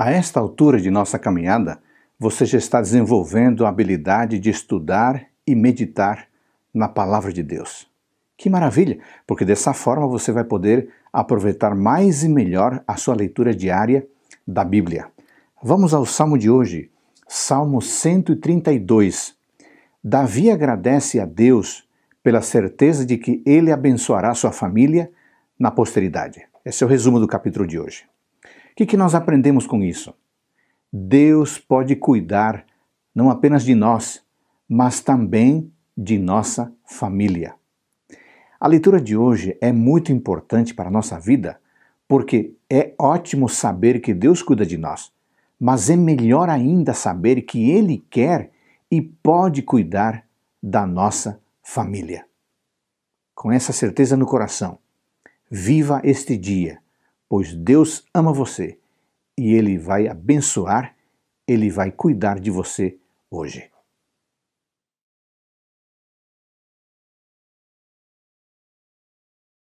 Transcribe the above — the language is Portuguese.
A esta altura de nossa caminhada, você já está desenvolvendo a habilidade de estudar e meditar na Palavra de Deus. Que maravilha! Porque dessa forma você vai poder aproveitar mais e melhor a sua leitura diária da Bíblia. Vamos ao salmo de hoje, Salmo 132. Davi agradece a Deus pela certeza de que ele abençoará sua família na posteridade. Esse é o resumo do capítulo de hoje que, que nós aprendemos com isso? Deus pode cuidar não apenas de nós, mas também de nossa família. A leitura de hoje é muito importante para a nossa vida, porque é ótimo saber que Deus cuida de nós, mas é melhor ainda saber que Ele quer e pode cuidar da nossa família. Com essa certeza no coração, viva este dia, pois Deus ama você e Ele vai abençoar, Ele vai cuidar de você hoje.